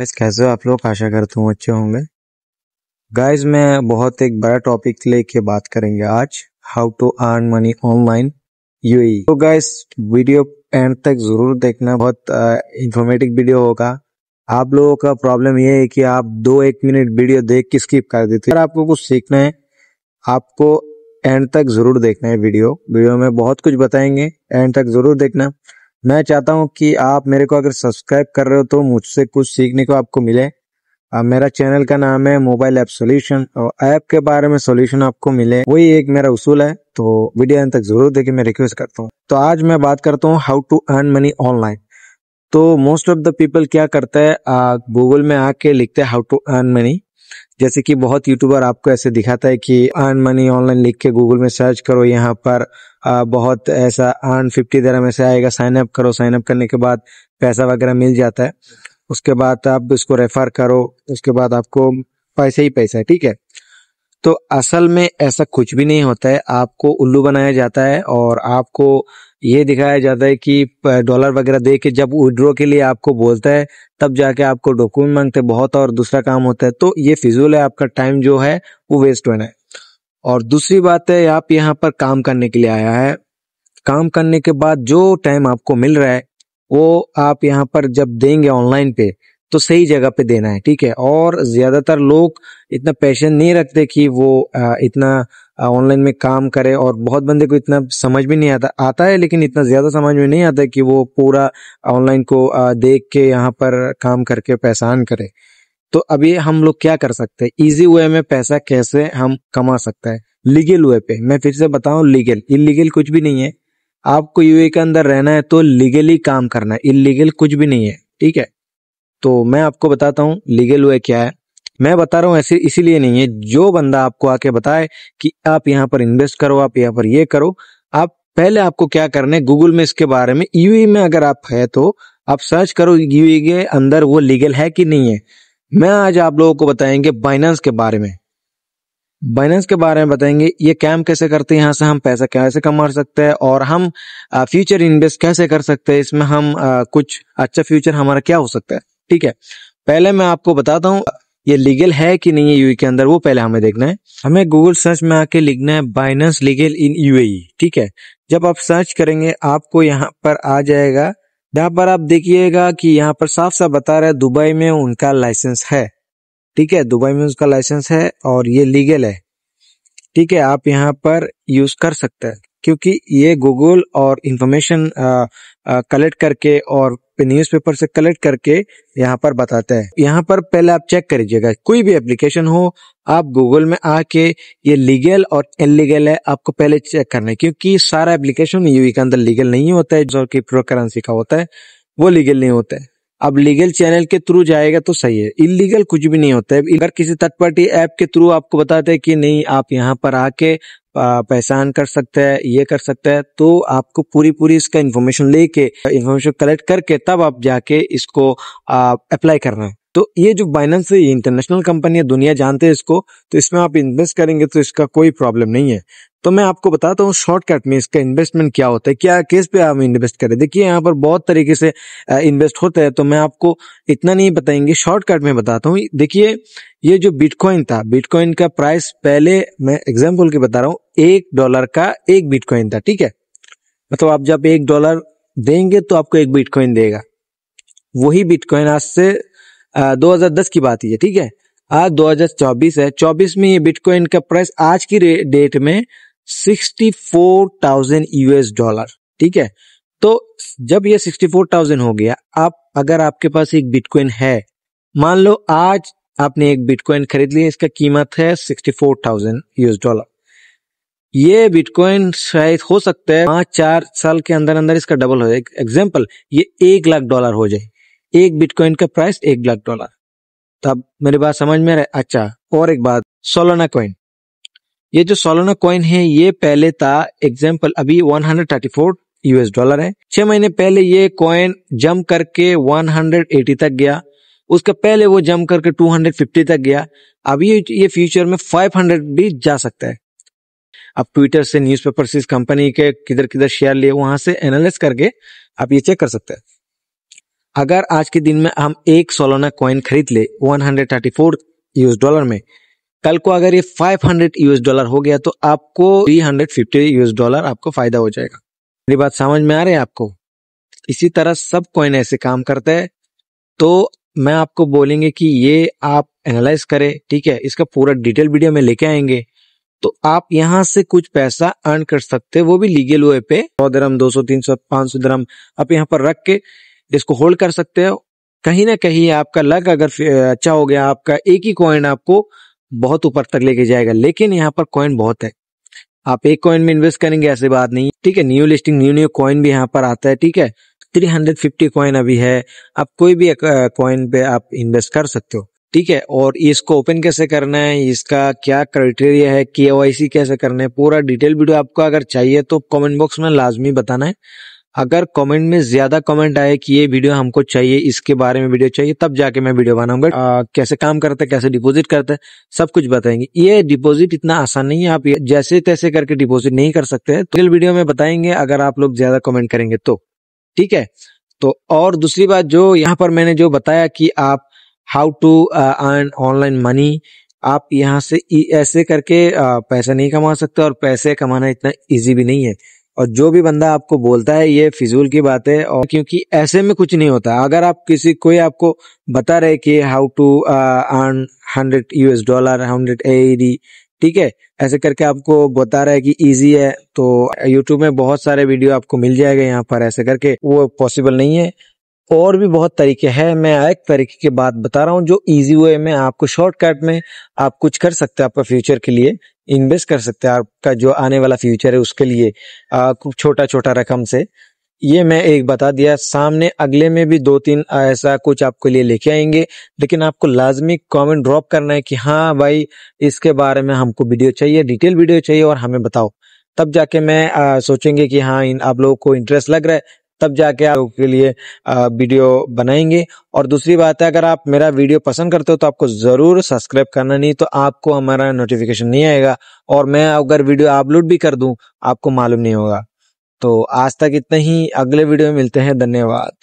guys कैसे आप लोग आशा करता हूँ अच्छे होंगे गाइस मैं बहुत एक बड़ा टॉपिक लेके बात करेंगे आज how to earn money online UAE तो गाइस वीडियो एंड तक जरूर देखना बहुत इंफॉर्मेटिव वीडियो होगा आप लोगों का प्रॉब्लम ये है कि आप दो एक मिनट वीडियो देख के स्किप कर देते हैं आपको कुछ सीखना है आपको एंड तक जरूर देखना है वीडियो वीडियो में बहुत कुछ बताएंगे एंड तक जरूर देखना मैं चाहता हूं कि आप मेरे को अगर सब्सक्राइब कर रहे हो तो मुझसे कुछ सीखने को आपको मिले आ, मेरा चैनल का नाम है मोबाइल ऐप सॉल्यूशन और ऐप के बारे में सॉल्यूशन आपको मिले वही एक मेरा उसूल है तो वीडियो अंत तक जरूर देखिए मैं रिक्वेस्ट करता हूँ तो आज मैं बात करता हूँ how to earn money online तो मोस्ट ऑफ द पीपल क्या करते हैं गूगल में आके लिखते हैं हाउ टू अर्न मनी जैसे कि बहुत यूट्यूबर आपको ऐसे दिखाता है कि अर्न मनी ऑनलाइन लिख के गूगल में सर्च करो यहाँ पर आ, बहुत ऐसा अर्न फिफ्टी में से आएगा साइन अप करो साइन अप करने के बाद पैसा वगैरह मिल जाता है उसके बाद आप इसको रेफर करो उसके बाद आपको पैसे ही पैसा है ठीक है तो असल में ऐसा कुछ भी नहीं होता है आपको उल्लू बनाया जाता है और आपको ये दिखाया जाता है कि डॉलर वगैरह दे के जब विड्रॉ के लिए आपको बोलता है तब जाके आपको डॉक्यूमेंट मांगते बहुत और दूसरा काम होता है तो ये फिजूल है आपका टाइम जो है वो वेस्ट होना है और दूसरी बात है आप यहाँ पर काम करने के लिए आया है काम करने के बाद जो टाइम आपको मिल रहा है वो आप यहाँ पर जब देंगे ऑनलाइन पे तो सही जगह पे देना है ठीक है और ज्यादातर लोग इतना पैशन नहीं रखते कि वो इतना ऑनलाइन में काम करे और बहुत बंदे को इतना समझ भी नहीं आता आता है लेकिन इतना ज़्यादा समझ में नहीं आता कि वो पूरा ऑनलाइन को देख के यहाँ पर काम करके पैसा करे तो अभी हम लोग क्या कर सकते हैं इजी वे में पैसा कैसे हम कमा सकते हैं लीगल वे पे मैं फिर से बताऊं लीगल इलीगल कुछ भी नहीं है आपको यूए के अंदर रहना है तो लीगली काम करना है इलीगल कुछ भी नहीं है ठीक है तो मैं आपको बताता हूँ लीगल वे क्या है मैं बता रहा हूँ ऐसे इसीलिए नहीं है जो बंदा आपको आके बताए कि आप यहाँ पर इन्वेस्ट करो आप यहाँ पर ये करो आप पहले आपको क्या करना है गूगल में इसके बारे में यूए में अगर आप है तो आप सर्च करो यूए के अंदर वो लीगल है कि नहीं है मैं आज आप लोगों को बताएंगे बाइनेंस के बारे में बाइनेंस के बारे में बताएंगे ये कैम कैसे करते हैं यहाँ से हम पैसा कैसे कमा सकते हैं और हम फ्यूचर इन्वेस्ट कैसे कर सकते हैं इसमें हम कुछ अच्छा फ्यूचर हमारा क्या हो सकता है ठीक है पहले मैं आपको बताता हूँ ये लीगल है कि नहीं है यूए e के अंदर वो पहले हमें देखना है हमें गूगल सर्च में आके लिखना है बाइनेंस लीगल इन यूएई ठीक है जब आप सर्च करेंगे आपको यहाँ पर आ जाएगा यहाँ पर आप देखिएगा कि यहाँ पर साफ साफ बता रहा है दुबई में उनका लाइसेंस है ठीक है दुबई में उसका लाइसेंस है और ये लीगल है ठीक है आप यहाँ पर यूज कर सकते हैं क्योंकि ये गूगल और इंफॉर्मेशन कलेक्ट करके और पे न्यूज़पेपर से कलेक्ट करके यहाँ पर बताता है यहाँ पर पहले आप चेक करीजिएगा कोई भी एप्लीकेशन हो आप गूगल में आके ये लीगल और इनलीगल है आपको पहले चेक करना है क्योंकि सारा एप्लीकेशन यूवी e के अंदर लीगल नहीं होता है जो प्रो करेंसी का होता है वो लीगल नहीं होता है अब लीगल चैनल के थ्रू जाएगा तो सही है इलीगल कुछ भी नहीं होता है अगर किसी थर्ड पार्टी ऐप के थ्रू आपको बताते हैं कि नहीं आप यहाँ पर आके पहचान कर सकते हैं ये कर सकते हैं तो आपको पूरी पूरी इसका इन्फॉर्मेशन लेके इन्फॉर्मेशन कलेक्ट करके तब आप जाके इसको अप्लाई करना है तो ये जो बाइनेंस है ये इंटरनेशनल कंपनी है दुनिया जानते हैं इसको तो इसमें आप इन्वेस्ट करेंगे तो इसका कोई प्रॉब्लम नहीं है तो मैं आपको बताता हूँ शॉर्टकट में इसका इन्वेस्टमेंट क्या होता है क्या किस पे आप इन्वेस्ट करें देखिए यहाँ पर बहुत तरीके से इन्वेस्ट होता है तो मैं आपको इतना नहीं बताएंगे शॉर्टकट में बताता हूँ देखिए ये जो बिटकॉइन था बिटकॉइन का प्राइस पहले मैं एग्जाम्पल के बता रहा हूँ एक डॉलर का एक बिटकॉइन था ठीक है मतलब आप जब एक डॉलर देंगे तो आपको एक बिटकॉइन देगा वही बिटकॉइन आज से दो की बात ही है ठीक है आज 2024 है 24 में ये बिटकॉइन का प्राइस आज की डेट में 64,000 फोर थाउजेंड यूएस डॉलर ठीक है तो जब ये सिक्सटी फोर थाउजेंड हो गया आप अगर आपके पास एक बिटकॉइन है मान लो आज आपने एक बिटकॉइन खरीद लिया इसका कीमत है sixty four thousand US dollar ये बिटकॉइन शायद हो सकता है पांच चार साल के अंदर अंदर इसका डबल हो जाए एग्जाम्पल ये एक लाख डॉलर हो जाए एक बिटकॉइन का प्राइस एक लाख डॉलर तब मेरी बात समझ में है अच्छा और एक बात सोलोना कॉइन ये जो सोलोना कॉइन है ये पहले था एग्जाम्पल अभी 134 यूएस डॉलर है छह महीने पहले ये कॉइन जम करके 180 तक गया उसका पहले वो जम करके 250 तक गया अभी ये फ्यूचर में 500 भी जा सकता है अब ट्विटर से न्यूज़पेपर से इस कंपनी के किधर किधर शेयर लिए वहां से एनालिस करके आप ये चेक कर सकते हैं अगर आज के दिन में हम एक सोलोना कॉइन खरीद ले 134 यूएस डॉलर में कल को अगर ये 500 यूएस डॉलर हो गया तो आपको 350 यूएस डॉलर आपको फायदा हो जाएगा मेरी बात समझ में आ रही है आपको इसी तरह सब कॉइन ऐसे काम करता है तो मैं आपको बोलेंगे कि ये आप एनालाइज करें ठीक है इसका पूरा डिटेल वीडियो में लेके आएंगे तो आप यहाँ से कुछ पैसा अर्न कर सकते हैं वो भी लीगल वे पे सौ दरम दो सौ तीन सौ पांच सौ दरम आप यहाँ पर रख के इसको होल्ड कर सकते हो कहीं ना कहीं आपका लक अगर अच्छा हो गया आपका एक ही कॉइन आपको बहुत ऊपर तक लेके जाएगा लेकिन यहाँ पर कॉइन बहुत है आप एक कॉइन में इन्वेस्ट करेंगे ऐसी बात नहीं ठीक है new listing new new coin भी यहाँ पर आता है ठीक है 350 कॉइन अभी है आप कोई भी कॉइन पे आप इन्वेस्ट कर सकते हो ठीक है और इसको ओपन कैसे करना है इसका क्या क्राइटेरिया है के कैसे करना है पूरा डिटेल वीडियो आपको अगर चाहिए तो कॉमेंट बॉक्स में लाजमी बताना है अगर कमेंट में ज्यादा कमेंट आए कि ये वीडियो हमको चाहिए इसके बारे में वीडियो चाहिए तब जाके मैं वीडियो बनाऊंगा कैसे काम करते कैसे डिपॉजिट करते सब कुछ बताएंगे ये डिपॉजिट इतना आसान नहीं है आप जैसे तैसे करके डिपॉजिट नहीं कर सकते तो वीडियो में बताएंगे अगर आप लोग ज्यादा कॉमेंट करेंगे तो ठीक है तो और दूसरी बात जो यहाँ पर मैंने जो बताया कि आप how to earn online money आप यहाँ से ऐसे करके पैसा नहीं कमा सकते और पैसे कमाना इतना इजी भी नहीं है और जो भी बंदा आपको बोलता है ये फिजूल की बात है और क्योंकि ऐसे में कुछ नहीं होता अगर आप किसी कोई आपको बता रहे कि how to earn hundred US dollar hundred a ठीक है ऐसे करके आपको बता रहा है कि इजी है तो यूट्यूब में बहुत सारे वीडियो आपको मिल जाएगा यहाँ पर ऐसे करके वो पॉसिबल नहीं है और भी बहुत तरीके हैं मैं एक तरीके की बात बता रहा हूँ जो इजी वे में आपको शॉर्टकट में आप कुछ कर सकते हैं आपका फ्यूचर के लिए इन्वेस्ट कर सकते हैं आपका जो आने वाला फ्यूचर है उसके लिए छोटा छोटा रकम से ये मैं एक बता दिया सामने अगले में भी दो तीन ऐसा कुछ आपके लिए लेके आएंगे लेकिन आपको लाजमी कमेंट ड्रॉप करना है कि हाँ भाई इसके बारे में हमको वीडियो चाहिए डिटेल वीडियो चाहिए और हमें बताओ तब जाके मैं आ, सोचेंगे कि हाँ इन आप लोगों को इंटरेस्ट लग रहा है तब जाके आप लोगों के लिए वीडियो बनाएंगे और दूसरी बात है अगर आप मेरा वीडियो पसंद करते हो तो आपको ज़रूर सब्सक्राइब करना नहीं तो आपको हमारा नोटिफिकेशन नहीं आएगा और मैं अगर वीडियो अपलोड भी कर दूं आपको मालूम नहीं होगा तो आज तक इतना ही अगले वीडियो में मिलते हैं धन्यवाद